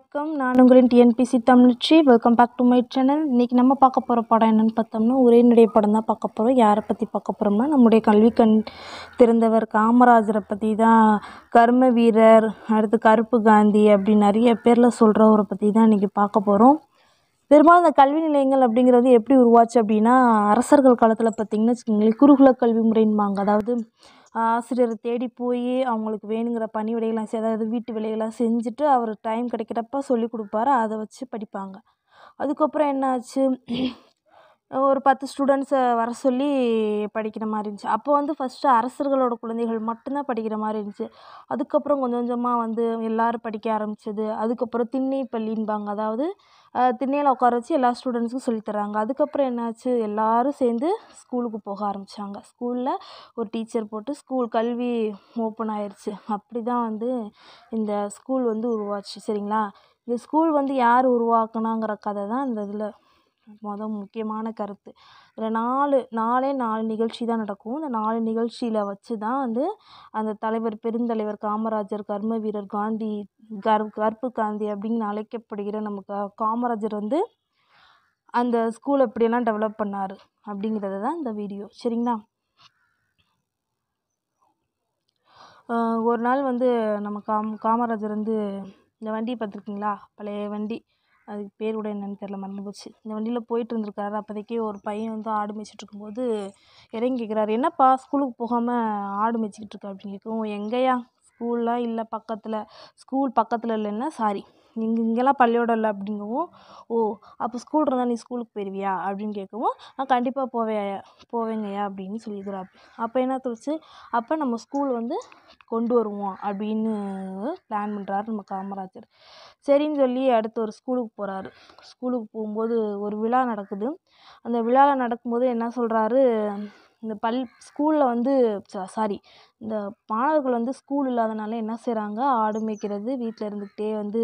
வணக்கம் நான் உங்களின் டிஎன்பிசி தமிழ்ச்சி welcome back to my channel இன்றைக்கி நம்ம பார்க்க போகிற படம் என்னென்னு பார்த்தோம்னா ஒரே நடைய படம் தான் பார்க்க போகிறோம் யாரை பற்றி பார்க்க போகிறோம்னா நம்முடைய கல்வி கண் திறந்தவர் காமராஜரை பற்றி தான் கர்ம வீரர் அடுத்து கருப்பு காந்தி அப்படி நிறைய பேரில் சொல்கிறவரை பற்றி தான் இன்றைக்கி பார்க்க போகிறோம் பெரும்பாலும் இந்த கல்வி நிலையங்கள் அப்படிங்கிறது எப்படி உருவாச்சு அப்படின்னா அரசர்கள் காலத்தில் பார்த்திங்கன்னா வச்சுக்கோங்களேன் குருகுல கல்வி முறைன்பாங்க அதாவது ஆசிரியரை தேடி போய் அவங்களுக்கு வேணுங்கிற பணி விடையெல்லாம் அதாவது வீட்டு வேலையெல்லாம் செஞ்சுட்டு அவர் டைம் கிடைக்கிறப்ப சொல்லிக் கொடுப்பாரு அதை வச்சு படிப்பாங்க அதுக்கப்புறம் என்ன ஆச்சு ஒரு பத்து ஸ்டூடெண்ட்ஸை வர சொல்லி படிக்கிற மாதிரி இருந்துச்சு அப்போ வந்து ஃபஸ்ட்டு அரசர்களோட குழந்தைகள் மட்டும்தான் படிக்கிற மாதிரி இருந்துச்சு அதுக்கப்புறம் கொஞ்சம் கொஞ்சமாக வந்து எல்லோரும் படிக்க ஆரம்பித்தது அதுக்கப்புறம் திண்ணை பள்ளின்பாங்க அதாவது திண்ணையில் உட்கார வச்சு எல்லா ஸ்டூடெண்ட்ஸுக்கும் சொல்லித்தராங்க அதுக்கப்புறம் என்னாச்சு எல்லாரும் சேர்ந்து ஸ்கூலுக்கு போக ஆரம்பித்தாங்க ஸ்கூலில் ஒரு டீச்சர் போட்டு ஸ்கூல் கல்வி ஓப்பன் ஆகிருச்சு அப்படி தான் வந்து இந்த ஸ்கூல் வந்து உருவாச்சு சரிங்களா இந்த ஸ்கூல் வந்து யார் உருவாக்குனாங்கிற கதை தான் இந்த இதில் மொதல் முக்கியமான கருத்து இதில் நாலு நாலே நாலு நிகழ்ச்சி தான் நடக்கும் இந்த நாலு நிகழ்ச்சியில் வச்சு தான் வந்து அந்த தலைவர் பெருந்தலைவர் காமராஜர் கர்ம வீரர் காந்தி கர் கருப்பு காந்தி அப்படின்னு அழைக்கப்படுகிற நமக்கு காமராஜர் வந்து அந்த ஸ்கூல் எப்படியெல்லாம் டெவலப் பண்ணார் அப்படிங்கிறது தான் இந்த வீடியோ சரிங்களா ஒரு நாள் வந்து நம்ம காம் காமராஜர் வந்து இந்த வண்டி பார்த்துருக்கீங்களா பழைய வண்டி அதுக்கு பேர் கூட என்னென்னு தெரில மறந்து போச்சு இந்த வண்டியில் போயிட்டு இருந்திருக்காரு அப்போதைக்கு ஒரு பையன் வந்து ஆடு மேய்ச்சிட்ருக்கும் போது இறங்கி கேட்குறாரு என்னப்பா ஸ்கூலுக்கு போகாமல் ஆடு மேய்ச்சிக்கிட்டு இருக்க அப்படின்னு கேட்கவும் எங்கேயா ஸ்கூல்லாம் இல்லை பக்கத்தில் ஸ்கூல் பக்கத்தில் இல்லைன்னா சாரி நீங்கள் இங்கெல்லாம் பள்ளியோட இல்லை அப்படிங்கவும் ஓ அப்போ ஸ்கூல் இருந்தால் நீ ஸ்கூலுக்கு போயிடுவியா அப்படின்னு கேட்கவும் நான் கண்டிப்பாக போவேன் ஐயா போவேங்க ஐயா அப்படின்னு சொல்லியிருக்குறாப் அப்போ என்ன தோச்சு அப்போ நம்ம ஸ்கூல் வந்து கொண்டு வருவோம் அப்படின்னு பிளான் பண்ணுறாரு நம்ம காமராஜர் சரின்னு சொல்லி அடுத்து ஒரு ஸ்கூலுக்கு போகிறாரு ஸ்கூலுக்கு போகும்போது ஒரு விழா நடக்குது அந்த விழாவில் நடக்கும்போது என்ன சொல்கிறாரு இந்த பல் ஸ்கூலில் வந்து சாரி இந்த மாணவர்கள் வந்து ஸ்கூல் இல்லாதனால் என்ன செய்கிறாங்க ஆடு மேய்க்கிறது வீட்டில் இருந்துக்கிட்டே வந்து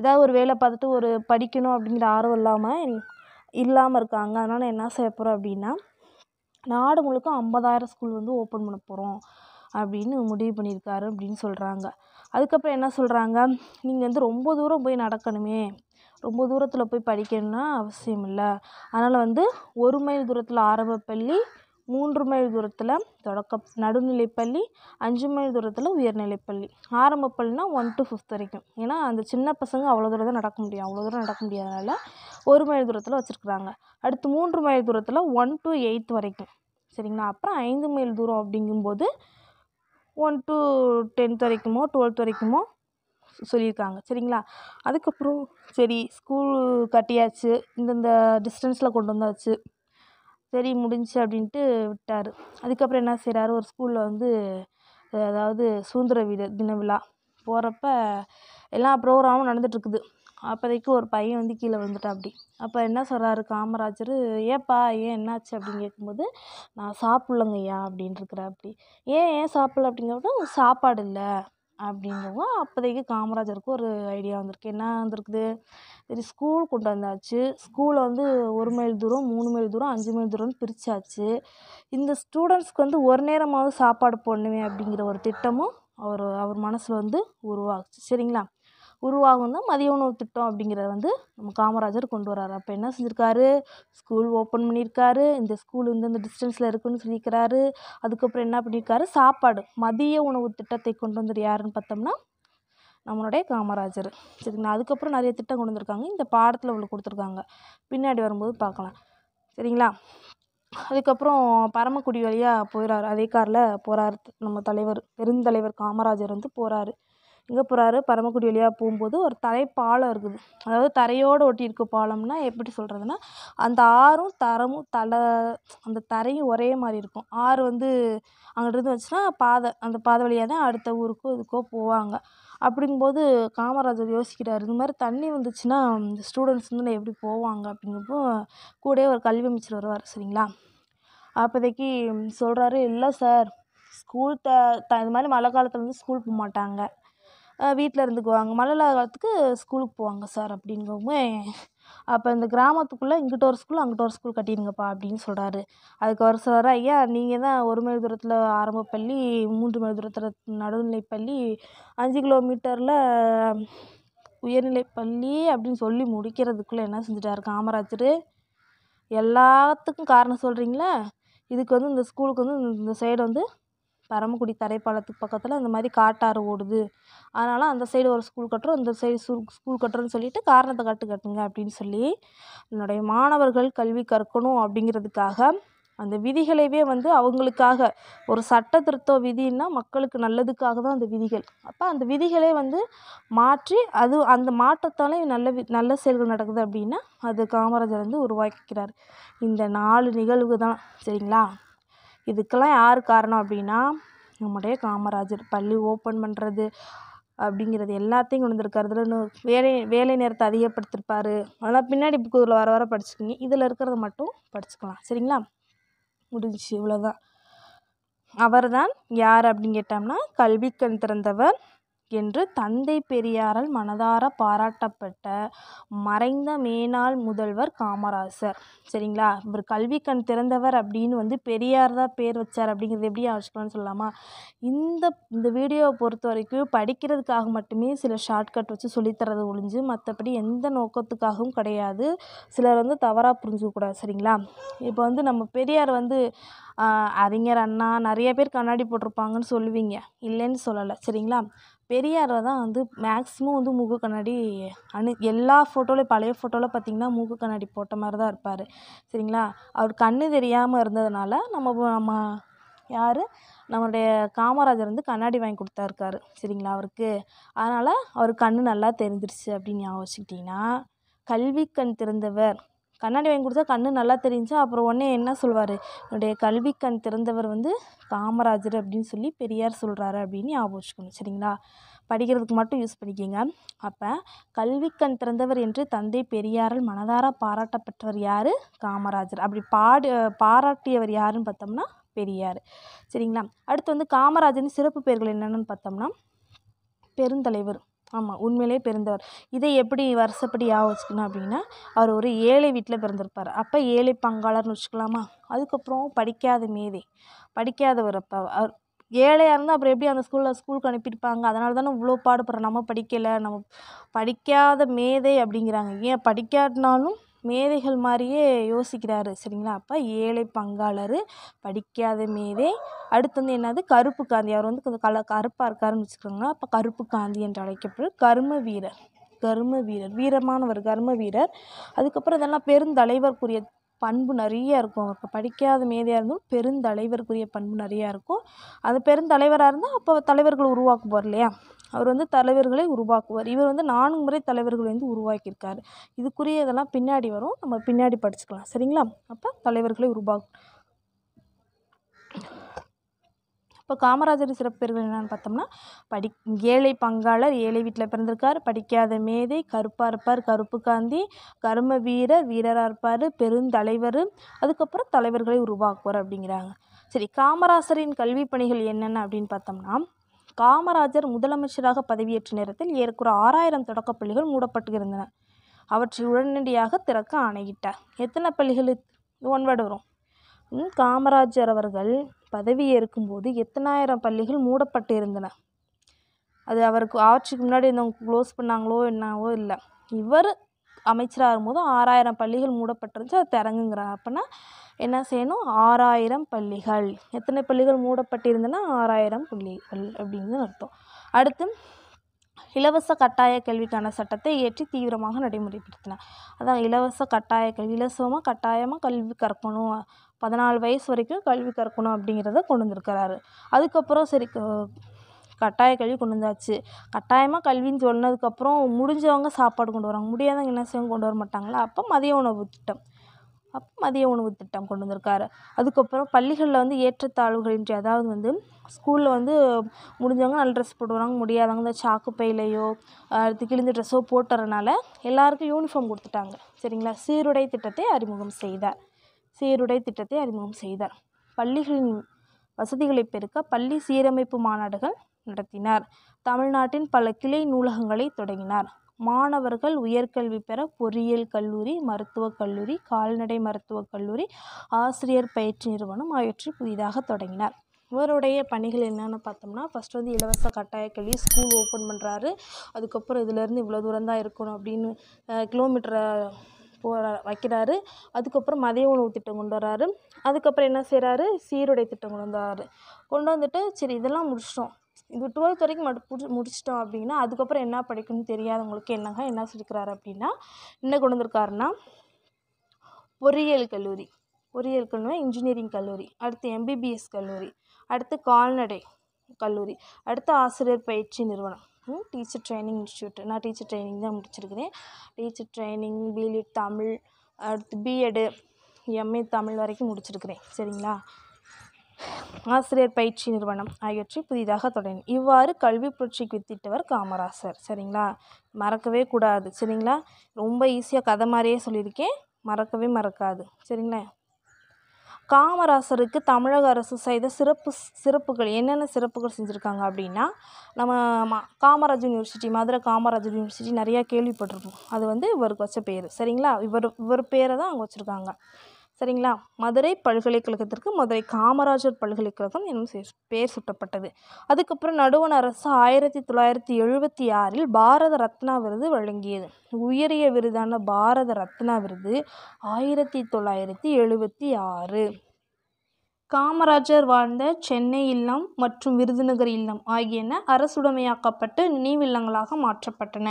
ஏதாவது ஒரு வேலை பார்த்துட்டு ஒரு படிக்கணும் அப்படிங்கிற ஆர்வம் இல்லாமல் இல்லாமல் இருக்காங்க அதனால் என்ன செய்ய போகிறோம் அப்படின்னா நாடு முழுக்க ஐம்பதாயிரம் ஸ்கூல் வந்து ஓப்பன் பண்ண போகிறோம் அப்படின்னு முடிவு பண்ணியிருக்காரு அப்படின்னு சொல்கிறாங்க அதுக்கப்புறம் என்ன சொல்கிறாங்க நீங்கள் வந்து ரொம்ப தூரம் போய் நடக்கணுமே ரொம்ப தூரத்தில் போய் படிக்கணும்னா அவசியம் இல்லை அதனால் வந்து ஒரு மைல் தூரத்தில் ஆரம்ப பள்ளி மூன்று மைல் தூரத்தில் தொடக்க நடுநிலைப்பள்ளி அஞ்சு மைல் தூரத்தில் உயர்நிலைப்பள்ளி ஆரம்ப பள்ளினா ஒன் டு ஃபிஃப்த் வரைக்கும் ஏன்னா அந்த சின்ன பசங்க அவ்வளோ தூரம் தான் நடக்க முடியும் அவ்வளோ தூரம் நடக்க முடியாதனால ஒரு மைல் தூரத்தில் வச்சுருக்குறாங்க அடுத்து மூன்று மைல் தூரத்தில் ஒன் டு எயித் வரைக்கும் சரிங்களா அப்புறம் ஐந்து மைல் தூரம் அப்படிங்கும்போது ஒன் டு டென்த் வரைக்குமோ டுவெல்த் வரைக்குமோ சொல்லியிருக்காங்க சரிங்களா அதுக்கப்புறம் சரி ஸ்கூல் கட்டியாச்சு இந்தந்த டிஸ்டன்ஸில் கொண்டு வந்தாச்சு சரி முடிஞ்சு அப்படின்ட்டு விட்டார் அதுக்கப்புறம் என்ன செய்கிறாரு ஒரு ஸ்கூலில் வந்து அதாவது சுதந்திர வீடு தின விழா போகிறப்ப எல்லா ப்ரோக்ராமும் நடந்துகிட்ருக்குது அப்போதைக்கு ஒரு பையன் வந்து கீழே அப்படி அப்போ என்ன சொல்கிறாரு காமராஜர் ஏன்ப்பா ஏன் என்னாச்சு அப்படின்னு கேட்கும்போது நான் சாப்பிட்லங்கய்யா அப்படி ஏன் ஏன் சாப்பிட்ல அப்படிங்கிறப்ப சாப்பாடு இல்லை அப்படிங்கவும் அப்போதைக்கு காமராஜருக்கு ஒரு ஐடியா வந்திருக்கு என்ன வந்திருக்குது சரி ஸ்கூல் கொண்டு வந்தாச்சு ஸ்கூலை வந்து ஒரு மைல் தூரம் மூணு மைல் தூரம் அஞ்சு மைல் தூரம்னு பிரித்தாச்சு இந்த ஸ்டூடெண்ட்ஸ்க்கு வந்து ஒரு நேரமாவது சாப்பாடு போடணுமே அப்படிங்கிற ஒரு திட்டமும் அவர் அவர் மனசில் வந்து உருவாச்சு சரிங்களா உருவாகும் தான் மதிய உணவு திட்டம் அப்படிங்கிறத வந்து நம்ம காமராஜர் கொண்டு வரார் அப்போ என்ன செஞ்சுருக்காரு ஸ்கூல் ஓப்பன் பண்ணியிருக்காரு இந்த ஸ்கூல் வந்து இந்த டிஸ்டன்ஸில் இருக்குதுன்னு சொல்லியிருக்கிறாரு அதுக்கப்புறம் என்ன பண்ணியிருக்காரு சாப்பாடு மதிய உணவு திட்டத்தை கொண்டு வந்தது யாருன்னு பார்த்தோம்னா நம்மளுடைய காமராஜர் சரிங்களா அதுக்கப்புறம் நிறைய திட்டம் கொண்டு வந்திருக்காங்க இந்த பாடத்தில் உள்ள கொடுத்துருக்காங்க பின்னாடி வரும்போது பார்க்கலாம் சரிங்களா அதுக்கப்புறம் பரமக்குடி வழியாக போயிடறாரு அதே காரில் போகிறாரு நம்ம தலைவர் பெருந்தலைவர் காமராஜர் வந்து போகிறாரு இங்கே போகிறாரு பரமக்குடி வழியாக போகும்போது ஒரு தரை பாலம் இருக்குது அதாவது தரையோடு ஒட்டி இருக்க பாலம்னா எப்படி சொல்கிறதுன்னா அந்த ஆறும் தரமும் தலை அந்த தரையும் ஒரே மாதிரி இருக்கும் ஆறு வந்து அங்கிட்டிருந்து வச்சுன்னா பாதை அந்த பாதை வழியாக தான் அடுத்த ஊருக்கோ இதுக்கோ போவாங்க அப்படிங்கும்போது காமராஜர் யோசிக்கிறார் இந்த மாதிரி தண்ணி வந்துச்சுன்னா ஸ்டூடெண்ட்ஸ் வந்து நான் எப்படி போவாங்க அப்படிங்கிறப்போ கூட ஒரு கல்வி அமைச்சர் வருவார் சரிங்களா அப்போதைக்கு சொல்கிறாரு இல்லை சார் ஸ்கூல் த இது மாதிரி மழை காலத்தில் வந்து ஸ்கூல் போக மாட்டாங்க வீட்டில் இருந்துக்குவாங்க மழை இல்லாத காலத்துக்கு ஸ்கூலுக்கு போவாங்க சார் அப்படிங்கவும் அப்போ இந்த கிராமத்துக்குள்ளே இங்கிட்ட ஒரு ஸ்கூல் அங்கிட்ட ஒரு ஸ்கூல் கட்டிடுங்கப்பா அப்படின்னு சொல்கிறாரு அதுக்கு அவர் சொல்கிறார் ஐயா நீங்கள் தான் ஒரு மைல் தூரத்தில் ஆரம்ப பள்ளி மூன்று மைல் தூரத்தில் நடுநிலை பள்ளி அஞ்சு கிலோமீட்டரில் உயர்நிலை பள்ளி அப்படின்னு சொல்லி முடிக்கிறதுக்குள்ளே என்ன செஞ்சுட்டாரு காமராஜர் எல்லாத்துக்கும் காரணம் சொல்கிறீங்களே இதுக்கு வந்து இந்த ஸ்கூலுக்கு வந்து இந்த சைடு வந்து பரமக்குடி தரைப்பாலத்துக்கு பக்கத்தில் அந்த மாதிரி காட்டாறு ஓடுது அதனால் அந்த சைடு ஒரு ஸ்கூல் கட்டுறோம் இந்த சைடு ஸ்கூல் கட்டுறோன்னு சொல்லிட்டு காரணத்தை கட்டு கட்டுங்க அப்படின்னு சொல்லி என்னுடைய மாணவர்கள் கல்வி கற்கணும் அப்படிங்கிறதுக்காக அந்த விதிகளையே வந்து அவங்களுக்காக ஒரு சட்ட திருத்த விதின்னா மக்களுக்கு நல்லதுக்காக தான் அந்த விதிகள் அப்போ அந்த விதிகளே வந்து மாற்றி அது அந்த மாற்றத்தாலே நல்ல வி நல்ல செயல்கள் நடக்குது அப்படின்னா அது காமராஜர் வந்து உருவாக்கிக்கிறார் இந்த நாலு நிகழ்வு தான் சரிங்களா இதுக்கெல்லாம் யார் காரணம் அப்படின்னா நம்முடைய காமராஜர் பள்ளி ஓப்பன் பண்ணுறது அப்படிங்கிறது எல்லாத்தையும் கொண்டு வந்திருக்காரு இன்னும் வேலை வேலை நேரத்தை அதிகப்படுத்திருப்பார் அதெல்லாம் பின்னாடி புக்கு வர வர படிச்சுக்கிங்க இதில் இருக்கிறத மட்டும் படிச்சுக்கலாம் சரிங்களா முடிஞ்சு இவ்வளோ தான் அவர் தான் யார் அப்படின்னு கேட்டோம்னா கல்வி கண் திறந்தவர் என்று தந்தை பெரியாரால் மனதார பாராட்டப்பட்ட மறைந்த மேனாள் முதல்வர் காமராசர் சரிங்களா இவர் கல்வி கண் திறந்தவர் அப்படின்னு வந்து பெரியார் தான் பேர் வச்சார் அப்படிங்கிறது எப்படி ஆச்சுக்கலாம்னு சொல்லலாமா இந்த இந்த வீடியோவை பொறுத்த வரைக்கும் படிக்கிறதுக்காக மட்டுமே சில ஷார்ட்கட் வச்சு சொல்லித்தரது ஒழிஞ்சு மற்றபடி எந்த நோக்கத்துக்காகவும் கிடையாது சிலர் வந்து தவறாக புரிஞ்சுக்கக்கூடாது சரிங்களா இப்போ வந்து நம்ம பெரியார் வந்து அறிஞர் அண்ணா நிறைய பேர் கண்ணாடி போட்டிருப்பாங்கன்னு சொல்லுவீங்க இல்லைன்னு சொல்லலை சரிங்களா பெரியாரை தான் வந்து மேக்ஸிமம் வந்து மூக்கு கண்ணாடி அணு எல்லா ஃபோட்டோவிலையும் பழைய ஃபோட்டோவில் பார்த்திங்கன்னா மூக்கு கண்ணாடி போட்ட மாதிரி தான் இருப்பார் சரிங்களா அவர் கண் தெரியாமல் இருந்ததுனால நம்ம நம்ம யார் நம்மளுடைய காமராஜர் வந்து கண்ணாடி வாங்கி கொடுத்தாருக்காரு சரிங்களா அவருக்கு அதனால் அவர் கண் நல்லா தெரிஞ்சிருச்சு அப்படின்னு ஞாபகம் வச்சுக்கிட்டிங்கன்னா கல்வி கண் திறந்தவர் கண்ணாடி வாங்கி கொடுத்தா கண் நல்லா தெரிஞ்சுச்சு அப்புறம் உடனே என்ன சொல்வார் என்னுடைய கல்வி கண் திறந்தவர் வந்து காமராஜர் அப்படின்னு சொல்லி பெரியார் சொல்கிறாரு அப்படின்னு ஞாபகம் வச்சுக்கணும் சரிங்களா படிக்கிறதுக்கு மட்டும் யூஸ் பண்ணிக்கோங்க அப்போ கல்வி கண் திறந்தவர் என்று தந்தை பெரியாரால் மனதார பாராட்டப்பட்டவர் யார் காமராஜர் அப்படி பாடு பாராட்டியவர் யாருன்னு பார்த்தோம்னா பெரியார் சரிங்களா அடுத்து வந்து காமராஜரின் சிறப்பு பெயர்கள் என்னென்னு பார்த்தோம்னா பெருந்தலைவர் ஆமாம் உண்மையிலே பிறந்தவர் இதை எப்படி வருஷப்படி ஞாபகம் வச்சுக்கணும் அப்படின்னா அவர் ஒரு ஏழை வீட்டில் பிறந்திருப்பார் அப்போ ஏழை பங்காளர்னு வச்சுக்கலாமா அதுக்கப்புறம் படிக்காத மேதை படிக்காதவர் அப்போ அவர் ஏழையாக இருந்தால் அப்புறம் எப்படி அந்த ஸ்கூலில் ஸ்கூலுக்கு அனுப்பியிருப்பாங்க அதனால தானே இவ்வளோ பாடுபடுறோம் நம்ம படிக்கலை நம்ம படிக்காத மேதை அப்படிங்கிறாங்க ஏன் படிக்காட்டினாலும் மேதைகள் மாதிரியே யோசிக்கிறார் சரிங்களா அப்போ ஏழை பங்காளர் படிக்காத மேதை அடுத்து வந்து என்னது கருப்பு காந்தி அவர் வந்து கொஞ்சம் கல கருப்பாக இருக்காருன்னு வச்சுக்கோங்க அப்போ கருப்பு காந்தி என்று அழைக்கப்படும் கரும வீரர் கரும வீரர் வீரமானவர் கரும வீரர் அதுக்கப்புறம் இதெல்லாம் பெருந்தலைவர்க்குரிய பண்பு நிறையா இருக்கும் அவருக்கு படிக்காத மேதையாக இருந்தும் பெருந்தலைவருக்குரிய பண்பு நிறையா இருக்கும் அந்த பெருந்தலைவராக இருந்தால் அப்போ தலைவர்கள் உருவாக்குவார் இல்லையா அவர் வந்து தலைவர்களை உருவாக்குவார் இவர் வந்து நான்கு முறை தலைவர்களை வந்து உருவாக்கியிருக்காரு இதுக்குரிய இதெல்லாம் பின்னாடி வரும் நம்ம பின்னாடி படிச்சுக்கலாம் சரிங்களா அப்போ தலைவர்களை உருவாக்கும் இப்போ காமராஜர் சிறப்பேர்கள் என்னென்னு பார்த்தோம்னா படி ஏழை பங்காளர் ஏழை வீட்டில் பிறந்திருக்கார் படிக்காத மேதை கருப்பாக இருப்பார் கருப்பு காந்தி கரும வீரர் வீரராக இருப்பார் பெருந்தலைவர் அதுக்கப்புறம் தலைவர்களை உருவாக்குவார் அப்படிங்கிறாங்க சரி காமராசரின் கல்வி பணிகள் என்னென்ன அப்படின்னு பார்த்தோம்னா காமராஜர் முதலமைச்சராக பதவியேற்ற நேரத்தில் ஏற்குற ஆறாயிரம் தொடக்கப் பள்ளிகள் மூடப்பட்டு இருந்தன அவற்றை உடனடியாக திறக்க ஆணையிட்டார் எத்தனை பள்ளிகள் ஒன்பது வரும் காமராஜர் அவர்கள் பதவியேற்கும் போது எத்தனாயிரம் பள்ளிகள் மூடப்பட்டு இருந்தன அது அவருக்கு ஆட்சிக்கு முன்னாடி இருந்தவங்க க்ளோஸ் பண்ணாங்களோ என்னவோ இல்லை இவர் அமைச்சராகும் போதும் ஆறாயிரம் பள்ளிகள் மூடப்பட்டிருந்துச்சு அது திறங்குங்கிறார் அப்போனா என்ன செய்யணும் ஆறாயிரம் பள்ளிகள் எத்தனை பள்ளிகள் மூடப்பட்டிருந்ததுன்னா ஆறாயிரம் பள்ளிகள் அப்படின்னு அர்த்தம் அடுத்து இலவச கட்டாய கல்விக்கான சட்டத்தை இயற்றி தீவிரமாக நடைமுறைப்படுத்தின அதான் இலவச கட்டாய கல்வி இலவசமாக கட்டாயமாக கல்வி கற்கணும் பதினாலு வயசு வரைக்கும் கல்வி கற்கணும் அப்படிங்கிறத கொண்டு வந்திருக்கிறாரு அதுக்கப்புறம் சரி கட்டாய கல்வி கொண்டு வந்தாச்சு கட்டாயமாக கல்வின்னு சொன்னதுக்கப்புறம் முடிஞ்சவங்க சாப்பாடு கொண்டு வராங்க முடியாதவங்க என்ன செய்யும் கொண்டு வர மாட்டாங்களா அப்போ மதிய உணவு திட்டம் அப்போ மதிய உணவு திட்டம் கொண்டு வந்திருக்காரு அதுக்கப்புறம் பள்ளிகளில் வந்து ஏற்றத்தாழ்வுகளின்றி அதாவது வந்து ஸ்கூலில் வந்து முடிஞ்சவங்க நல்ல ட்ரெஸ் போட்டு வராங்க முடியாதவங்க இந்த சாக்கு பையிலையோ அடுத்து கிழிஞ்ச ட்ரெஸ்ஸோ போட்டுறனால எல்லாருக்கும் யூனிஃபார்ம் கொடுத்துட்டாங்க சரிங்களா சீருடை திட்டத்தை அறிமுகம் செய்தார் சீருடை திட்டத்தை அறிமுகம் செய்தார் பள்ளிகளின் வசதிகளை பெருக்க பள்ளி சீரமைப்பு மாநாடுகள் நடத்தினார் தமிழ்நாட்டின் பல கிளை நூலகங்களை தொடங்கினார் மாணவர்கள் உயர்கல்வி பெற பொறியியல் கல்லூரி மருத்துவக் கல்லூரி கால்நடை மருத்துவக் கல்லூரி ஆசிரியர் பயிற்சி நிறுவனம் ஆகியவற்றை புதிதாக தொடங்கினார் இவருடைய பணிகள் என்னென்னு பார்த்தோம்னா ஃபஸ்ட் வந்து இலவச கட்டாய கல்வி ஸ்கூல் ஓப்பன் பண்ணுறாரு அதுக்கப்புறம் இதுலேருந்து இவ்வளோ தூரம் தான் இருக்கணும் அப்படின்னு கிலோமீட்டரை போகிற வைக்கிறாரு அதுக்கப்புறம் மதிய உணவு திட்டம் கொண்டு வர்றாரு அதுக்கப்புறம் என்ன செய்கிறாரு சீருடை திட்டம் கொண்டு வந்தார் கொண்டு வந்துட்டு சரி இதெல்லாம் முடிச்சிட்டோம் இது டுவெல்த் வரைக்கும் மட்டும் புடி அப்படின்னா அதுக்கப்புறம் என்ன படிக்கணும்னு தெரியாதவங்களுக்கு என்னங்க என்ன சொல்லிக்கிறாரு அப்படின்னா என்ன கொண்டு வந்திருக்காருன்னா பொறியியல் கல்லூரி பொறியியல் கல்லூரி இன்ஜினியரிங் கல்லூரி அடுத்து எம்பிபிஎஸ் கல்லூரி அடுத்து கால்நடை கல்லூரி அடுத்து ஆசிரியர் பயிற்சி நிறுவனம் டீச்சர் ட்ரைனிங் இன்ஸ்டியூட் நான் டீச்சர் ட்ரைனிங் தான் முடிச்சிருக்கிறேன் டீச்சர் ட்ரைனிங் பிலிட் தமிழ் அடுத்து பிஎடு எம்ஏ தமிழ் வரைக்கும் முடிச்சிருக்கிறேன் சரிங்களா ஆசிரியர் பயிற்சி நிறுவனம் ஆகியவற்றை புதிதாக தொடங்கி இவ்வாறு கல்வி புரட்சிக்கு வித்திட்டவர் காமராசர் சரிங்களா மறக்கவே கூடாது சரிங்களா ரொம்ப ஈஸியாக கதை மாதிரியே சொல்லியிருக்கேன் மறக்கவே மறக்காது சரிங்களா காமராசருக்கு தமிழக அரசு செய்த சிறப்பு சிறப்புகள் என்னென்ன சிறப்புகள் செஞ்சுருக்காங்க அப்படின்னா நம்ம காமராஜ் யூனிவர்சிட்டி மதுரை காமராஜ் யூனிவர்சிட்டி நிறையா கேள்விப்பட்டிருப்போம் அது வந்து இவருக்கு வச்ச பேர் சரிங்களா இவர் இவர் பேரை தான் அங்கே வச்சுருக்காங்க சரிங்களா மதுரை பல்கலைக்கழகத்திற்கு மதுரை காமராஜர் பல்கலைக்கழகம் என்னும் பெயர் சுட்டப்பட்டது அதுக்கப்புறம் நடுவண் அரசு ஆயிரத்தி தொள்ளாயிரத்தி எழுபத்தி ஆறில் பாரத ரத்னா விருது வழங்கியது உயரிய விருதான பாரத ரத்னா விருது ஆயிரத்தி தொள்ளாயிரத்தி எழுபத்தி ஆறு காமராஜர் வாழ்ந்த சென்னை இல்லம் மற்றும் விருதுநகர் இல்லம் ஆகியன அரசுடமையாக்கப்பட்டு நினைவில்லங்களாக மாற்றப்பட்டன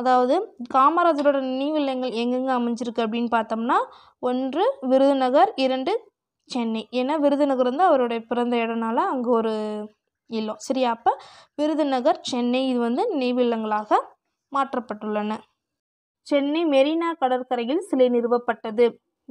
அதாவது காமராஜரோட நினைவு இல்லங்கள் எங்கெங்கே அமைஞ்சிருக்கு அப்படின்னு பார்த்தோம்னா ஒன்று விருதுநகர் இரண்டு சென்னை ஏன்னா விருதுநகர் வந்து அவருடைய பிறந்த இடம்னால அங்கே ஒரு இல்லம் சரியா அப்போ விருதுநகர் சென்னை இது வந்து நினைவில்லங்களாக மாற்றப்பட்டுள்ளன சென்னை மெரினா கடற்கரையில் சிலை நிறுவப்பட்டது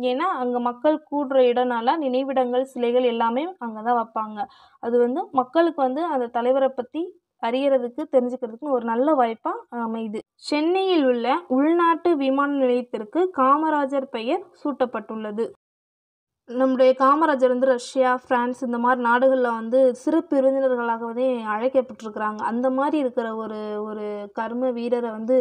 ஏன்னா அங்கே மக்கள் கூடுற இடனால நினைவிடங்கள் சிலைகள் எல்லாமே அங்கே தான் வைப்பாங்க அது வந்து மக்களுக்கு வந்து அந்த தலைவரை பற்றி அறியறதுக்கு தெரிஞ்சுக்கிறதுக்கு ஒரு நல்ல வாய்ப்பாக அமையுது சென்னையில் உள்ள உள்நாட்டு விமான நிலையத்திற்கு காமராஜர் பெயர் சூட்டப்பட்டுள்ளது நம்முடைய காமராஜர் வந்து ரஷ்யா ஃப்ரான்ஸ் இந்த மாதிரி நாடுகளில் வந்து சிறு விருந்தினர்களாகவே அழைக்கப்பட்டிருக்கிறாங்க அந்த மாதிரி இருக்கிற ஒரு ஒரு கர்ம வீரரை வந்து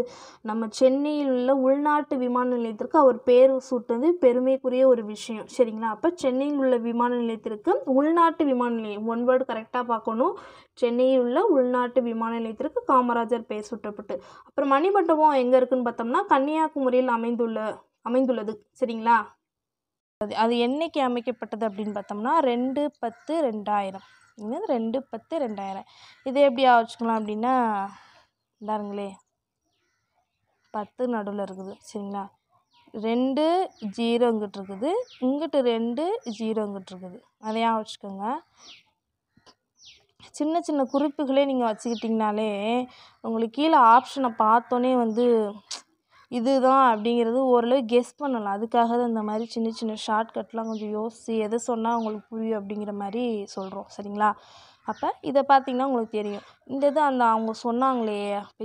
நம்ம சென்னையில் உள்ள உள்நாட்டு விமான நிலையத்திற்கு அவர் பேர் சூட்டுவது பெருமைக்குரிய ஒரு விஷயம் சரிங்களா அப்போ சென்னையில் உள்ள விமான நிலையத்திற்கு உள்நாட்டு விமான நிலையம் ஒன் வேர்டு கரெக்டாக பார்க்கணும் சென்னையில் உள்ள உள்நாட்டு விமான நிலையத்திற்கு காமராஜர் பேர் சூட்டப்பட்டு அப்புறம் மணிமண்டபம் எங்கே இருக்குன்னு பார்த்தோம்னா கன்னியாகுமரியில் அமைந்துள்ள அமைந்துள்ளது சரிங்களா அது அது அமைக்கப்பட்டது அப்படின்னு பார்த்தோம்னா ரெண்டு பத்து ரெண்டாயிரம் என்னது ரெண்டு பத்து ரெண்டாயிரம் இதை எப்படி வச்சுக்கலாம் அப்படின்னா இந்தாருங்களே பத்து நடுவில் இருக்குது சரிங்களா ரெண்டு ஜீரோ இருக்குது இங்கிட்டு ரெண்டு ஜீரோ இருக்குது அதையா வச்சுக்கோங்க சின்ன சின்ன குறிப்புகளே நீங்கள் வச்சுக்கிட்டிங்கனாலே உங்களுக்கு கீழே ஆப்ஷனை பார்த்தோன்னே வந்து இதுதான் அப்படிங்கிறது ஓரளவு கெஸ் பண்ணலாம் அதுக்காக தான் இந்த மாதிரி சின்ன சின்ன ஷார்ட்கட்லாம் கொஞ்சம் யோசித்து எதை சொன்னால் உங்களுக்கு புரியும் அப்படிங்கிற மாதிரி சொல்கிறோம் சரிங்களா அப்போ இதை பார்த்திங்கன்னா உங்களுக்கு தெரியும் இந்த இது அந்த அவங்க சொன்னாங்களே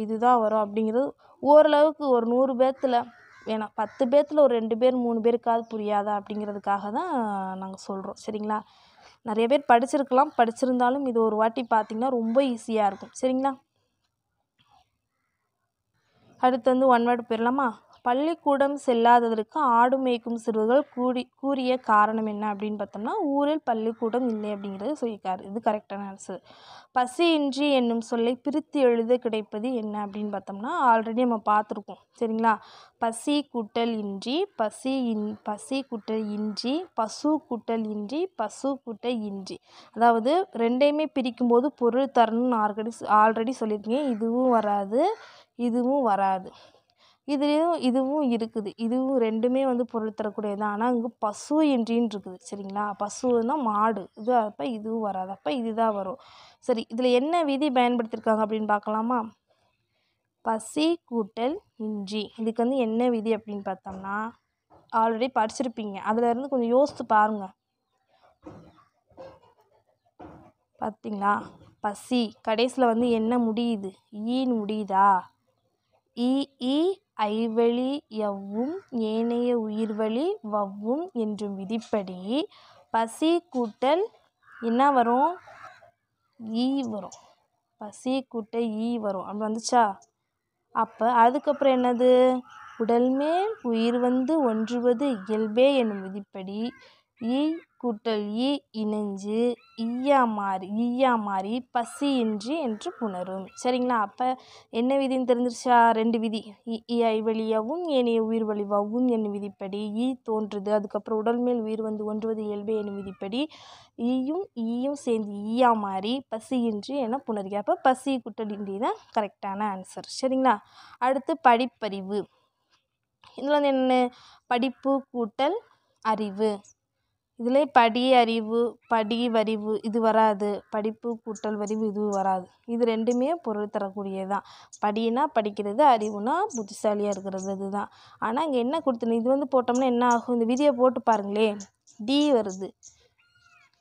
இதுதான் வரும் அப்படிங்கிறது ஓரளவுக்கு ஒரு நூறு பேர்த்துல வேணாம் பத்து பேர்த்தில் ஒரு ரெண்டு பேர் மூணு பேருக்காவது புரியாதா அப்படிங்கிறதுக்காக தான் நாங்கள் சொல்கிறோம் சரிங்களா நிறைய பேர் படிச்சிருக்கலாம் படிச்சிருந்தாலும் இது ஒரு வாட்டி பார்த்திங்கன்னா ரொம்ப ஈஸியாக இருக்கும் சரிங்களா அடுத்து வந்து ஒன் வேர்டு போயிடலாமா பள்ளிக்கூடம் செல்லாததற்கு ஆடு மேய்க்கும் சிறுவர்கள் கூடி கூறிய காரணம் என்ன அப்படின்னு பார்த்தோம்னா ஊரில் பள்ளிக்கூடம் இல்லை அப்படிங்கிறது சொல்லியிருக்காரு இது கரெக்டான ஆன்சர் பசியின்றி என்னும் சொல்லை பிரித்து எழுத கிடைப்பது என்ன அப்படின்னு பார்த்தோம்னா ஆல்ரெடி நம்ம பார்த்துருக்கோம் சரிங்களா பசி கூட்டல் இன்றி பசி இன் பசி கூட்டல் இன்றி பசு கூட்டல் இன்றி பசு கூட்டல் இன்றி அதாவது ரெண்டையுமே பிரிக்கும்போது பொருள் தரணும்னு ஆல்ரெடி ஆல்ரெடி சொல்லியிருக்கேன் இதுவும் வராது இதுவும் வராது இதுலேயும் இதுவும் இருக்குது இதுவும் ரெண்டுமே வந்து பொருள் தரக்கூடியது தான் ஆனால் இங்கே பசு இன்றின்னு இருக்குது சரிங்களா பசுன்னா மாடு இது அப்போ இதுவும் வராது அப்போ இதுதான் வரும் சரி இதில் என்ன விதி பயன்படுத்தியிருக்காங்க அப்படின்னு பார்க்கலாமா பசி கூட்டல் இஞ்சி இதுக்கு வந்து என்ன விதி அப்படின்னு பார்த்தோம்னா ஆல்ரெடி படிச்சிருப்பீங்க இருந்து கொஞ்சம் யோசித்து பாருங்கள் பார்த்திங்களா பசி கடைசியில் வந்து என்ன முடியுது ஈன்னு முடியுதா இ ஐவழி யவ்வும் ஏனைய உயிர்வழி வவ்வும் என்றும் விதிப்படி பசி கூட்டல் என்ன வரும் ஈ வரும் பசி கூட்டல் ஈ வரும் அப்படி வந்துச்சா அப்போ அதுக்கப்புறம் என்னது உடல்மேல் உயிர் வந்து ஒன்றுவது இயல்பே என்னும் விதிப்படி ஈ கூட்டல் இ இணைஞ்சு ஈயா மாறி ஈயா மாறி பசியின்றி என்று புணரும் சரிங்களா அப்போ என்ன விதின்னு தெரிஞ்சிருச்சா ரெண்டு விதி இ வழியாகவும் ஏனைய உயிர் வழிவாகவும் என்னும் விதிப்படி ஈ தோன்றுது அதுக்கப்புறம் உடல் மேல் உயிர் வந்து ஒன்றுவது இயல்பு என்னும் விதிப்படி ஈயும் ஈயும் சேர்ந்து ஈயா மாறி பசியின்றி என புணருக அப்போ பசி கூட்டல் இன்றி தான் கரெக்டான ஆன்சர் சரிங்களா அடுத்து படிப்பறிவு இதில் வந்து என்ன படிப்பு கூட்டல் அறிவு இதில் படி அறிவு படி வரிவு இது வராது படிப்பு கூட்டல் வரிவு இது வராது இது ரெண்டுமே பொருள் தரக்கூடியது தான் படினா படிக்கிறது அறிவுனா புத்திசாலியாக இருக்கிறது அது தான் ஆனால் இங்கே என்ன கொடுத்துணும் இது வந்து போட்டோம்னா என்ன ஆகும் இந்த விதியை போட்டு பாருங்களேன் டி வருது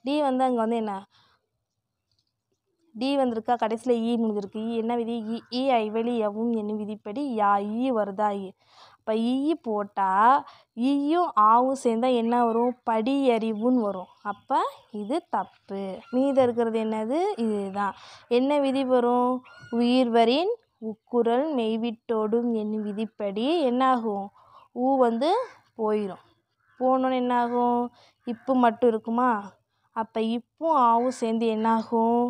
டி வந்து அங்கே வந்து என்ன டி வந்திருக்கா கடைசியில் இ e முடிஞ்சிருக்கு இ e என்ன விதி இ e, இ ஐவெளி எவும் என்னும் விதிப்படி யா இ வருதா இ இப்போ ஈ போட்டால் ஈயும் ஆவும் சேர்ந்தால் என்ன வரும் படியறிவுன்னு வரும் அப்போ இது தப்பு மீதம் இருக்கிறது என்னது இது என்ன விதி வரும் உயிர்வரின் உக்குரல் மெய்விட்டோடும் என்னும் விதிப்படி என்னாகும் ஊ வந்து போயிடும் போனோன்னு என்னாகும் இப்பு மட்டும் இருக்குமா அப்போ இப்பும் ஆவும் சேர்ந்து என்னாகும்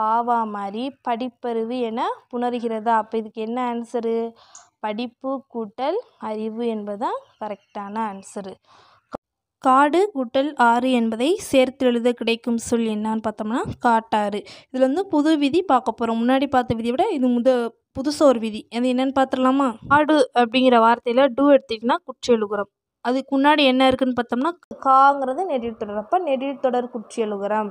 பாவா மாதிரி படிப்பறிவு என புணர்கிறதா அப்போ இதுக்கு என்ன ஆன்சரு படிப்பு கூட்டல் அறிவு என்பதுதான் கரெக்டான ஆன்சரு காடு கூட்டல் ஆறு என்பதை சேர்த்து எழுத கிடைக்கும் சொல் என்னான்னு பார்த்தோம்னா காட்டாறு இதில் வந்து புது விதி பார்க்க போகிறோம் முன்னாடி பார்த்த விதியை விட இது முத புதுசாக ஒரு விதி அது என்னென்னு பார்த்துடலாமா காடு அப்படிங்கிற வார்த்தையில் டூ எடுத்துக்கிட்டிங்கன்னா குற்றி எழுகுறோம் அதுக்கு முன்னாடி என்ன இருக்குதுன்னு பார்த்தோம்னா காங்கிறது நெடில் தொடர் அப்போ நெடில் தொடர் குற்றி எழுகுறோம்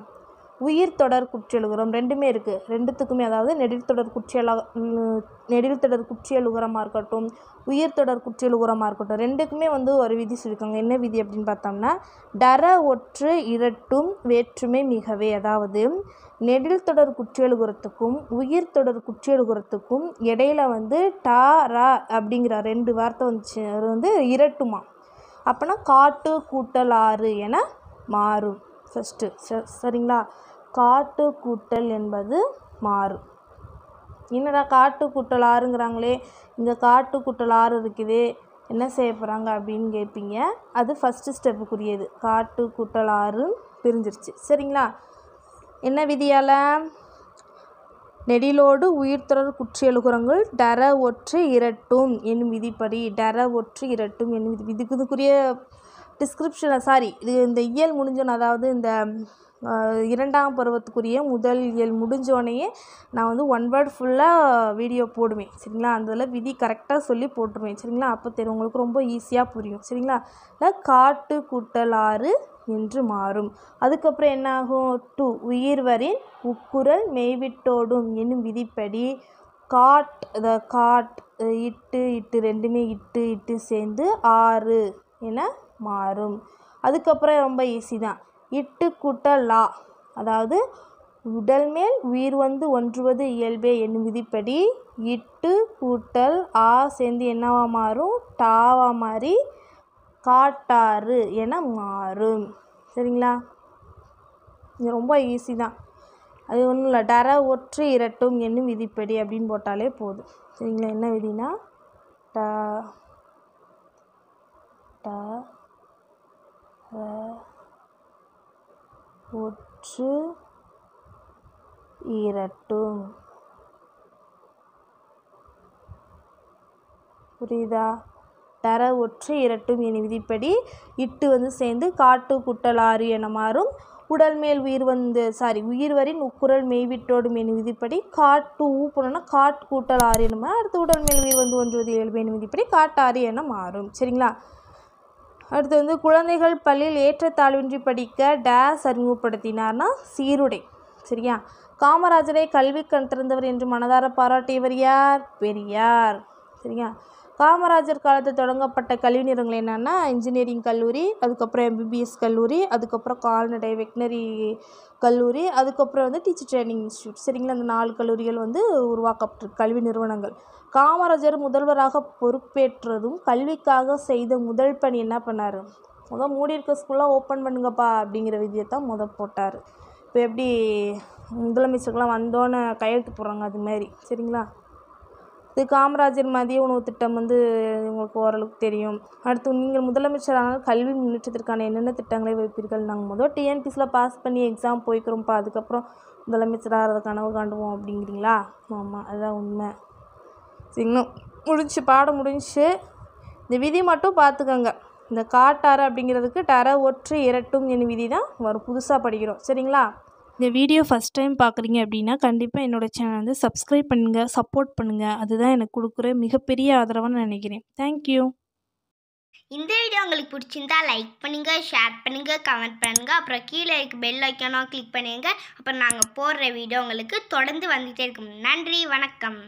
உயிர் தொடர் குற்றியலுகரம் ரெண்டுமே இருக்குது ரெண்டுத்துக்குமே அதாவது நெடில் தொடர் குற்றியலாக நெடில் தொடர் குற்றியலுகரமாக இருக்கட்டும் உயிர் தொடர் குற்றியலுகரமாக இருக்கட்டும் ரெண்டுக்குமே வந்து ஒரு விதி சொல்லியிருக்காங்க என்ன விதி அப்படின்னு பார்த்தோம்னா டர ஒற்று இரட்டும் வேற்றுமை மிகவே அதாவது நெடில் தொடர் குற்றியலுகரத்துக்கும் உயிர் தொடர் குற்றியலுகரத்துக்கும் இடையில வந்து டா ரா அப்படிங்கிற ரெண்டு வார்த்தை வந்துச்சு அது வந்து இரட்டுமா அப்போனா காட்டு கூட்டல் ஆறு என மாறும் ஃபஸ்ட்டு சரிங்களா காட்டு கூட்டல் என்பது மாறு என்னடா காட்டு கூட்டல் ஆறுங்கிறாங்களே இந்த காட்டு கூட்டல் ஆறு இருக்குது என்ன செய்ய போகிறாங்க அப்படின்னு கேட்பீங்க அது ஃபஸ்ட்டு ஸ்டெப்புக்குரியது காட்டு கூட்டல் ஆறு பிரிஞ்சிருச்சு சரிங்களா என்ன விதியால் நெடிலோடு உயிர்த்தொடர் குற்றியலுகுரங்கள் டர ஒற்று இரட்டும் என் விதிப்படி டர ஒற்று இரட்டும் என் விதி இதுக்குரிய டிஸ்கிரிப்ஷனை சாரி இது இந்த இயல் முடிஞ்சோன்னு அதாவது இந்த இரண்டாம் பருவத்துக்குரிய முதல் இயல் முடிஞ்சோடனேயே நான் வந்து ஒன் வேர்ட் ஃபுல்லாக வீடியோ போடுவேன் சரிங்களா அதில் விதி கரெக்டாக சொல்லி போட்டுருவேன் சரிங்களா அப்போ தெரியும் உங்களுக்கு ரொம்ப ஈஸியாக புரியும் சரிங்களா இல்லை காட்டு கூட்டல் ஆறு என்று மாறும் அதுக்கப்புறம் என்னாகும் டூ உயிர்வரின் உக்குரல் மெய்விட்டோடும் என்னும் விதிப்படி காட் த காட் இட்டு இட்டு ரெண்டுமே இட்டு இட்டு சேர்ந்து ஆறு என மாறும் அதுக்கப்புறம் ரொம்ப ஈஸி தான் இட்டு கூட்ட லா அதாவது உடல் மேல் உயிர் வந்து ஒன்றுவது இயல்பே என்னும் விதிப்படி இட்டு கூட்டல் ஆ சேர்ந்து என்னவா மாறும் டாவா மாறி காட்டாறு என மாறும் சரிங்களா இது ரொம்ப ஈஸி தான் அது ஒன்றும் இல்லை டர ஒற்று இரட்டும் என்னும் விதிப்படி அப்படின்னு போட்டாலே போதும் சரிங்களா என்ன விதினா ட ட ஒற்று இரட்டும் புரியுதா தர ஒற்று இரட்டும் என விதிப்படி இட்டு வந்து சேர்ந்து காட்டு குட்டலாறு என மாறும் உடல் மேல் உயிர் வந்து சாரி உயிர் உக்குரல் மெய்விட்டோடும் என விதிப்படி காட்டு ஊ போனோன்னா காட்டு கூட்டல் ஆறு என அடுத்து உடல் மேல் உயிர் வந்து ஒன்றுவது ஏழு என விதிப்படி காட்டாறு என மாறும் சரிங்களா அடுத்து வந்து குழந்தைகள் பள்ளியில் ஏற்றத்தாழ்வின்றி படிக்க டேஸ் அறிமுகப்படுத்தினார்னா சீருடை சரியா காமராஜரை கல்வி கற்றிருந்தவர் என்று மனதார பாராட்டியவர் யார் பெரியார் சரியா காமராஜர் காலத்தில் தொடங்கப்பட்ட கல்வி நிறுவனங்கள் என்னென்னா இன்ஜினியரிங் கல்லூரி அதுக்கப்புறம் எம்பிபிஎஸ் கல்லூரி அதுக்கப்புறம் கால்நடை வெட்னரி கல்லூரி அதுக்கப்புறம் வந்து டீச்சர் ட்ரைனிங் இன்ஸ்டியூட் சரிங்களா அந்த நாலு கல்லூரிகள் வந்து உருவாக்கப்பட்டு கல்வி நிறுவனங்கள் காமராஜர் முதல்வராக பொறுப்பேற்றதும் கல்விக்காக செய்த முதல் பணி என்ன பண்ணார் முதல் மூடி இருக்க ஸ்கூல்லாம் ஓப்பன் பண்ணுங்கப்பா அப்படிங்கிற விதியத்தான் முதல் போட்டார் இப்போ எப்படி முதலமைச்சருக்கெலாம் வந்தோன்னு கையெழுத்து போடுறாங்க அது மாதிரி சரிங்களா இது காமராஜர் மதிய உணவு திட்டம் வந்து உங்களுக்கு ஓரளவுக்கு தெரியும் அடுத்து நீங்கள் முதலமைச்சரானால் கல்வி முன்னேற்றத்திற்கான என்னென்ன திட்டங்களை வைப்பீர்கள் நாங்கள் முதல் டிஎன்பிஎஸில் பாஸ் பண்ணி எக்ஸாம் போய்க்கிறோம்ப்பா அதுக்கப்புறம் முதலமைச்சராகிறத கனவு காண்டுவோம் அப்படிங்கிறீங்களா ஆமாம் அதுதான் உண்மை இன்னும் முடிஞ்சு பாடம் முடிஞ்சு இந்த விதி மட்டும் பார்த்துக்கோங்க இந்த காட்டார அப்படிங்கிறதுக்கு டர ஒற்று இரட்டும் என் விதி தான் வரும் புதுசாக படிக்கிறோம் சரிங்களா இந்த வீடியோ ஃபஸ்ட் டைம் பார்க்குறீங்க அப்படின்னா கண்டிப்பாக என்னோடய சேனல் வந்து சப்ஸ்கிரைப் பண்ணுங்கள் சப்போர்ட் பண்ணுங்கள் அதுதான் எனக்கு கொடுக்குற மிகப்பெரிய ஆதரவாக நினைக்கிறேன் தேங்க்யூ இந்த வீடியோ உங்களுக்கு பிடிச்சிருந்தா லைக் பண்ணுங்கள் ஷேர் பண்ணுங்கள் கமெண்ட் பண்ணுங்கள் அப்புறம் கீழே இருக்க பெல் ஐக்கானும் கிளிக் பண்ணுங்கள் அப்புறம் நாங்கள் போடுற வீடியோ உங்களுக்கு தொடர்ந்து வந்துகிட்டே இருக்கும் நன்றி வணக்கம்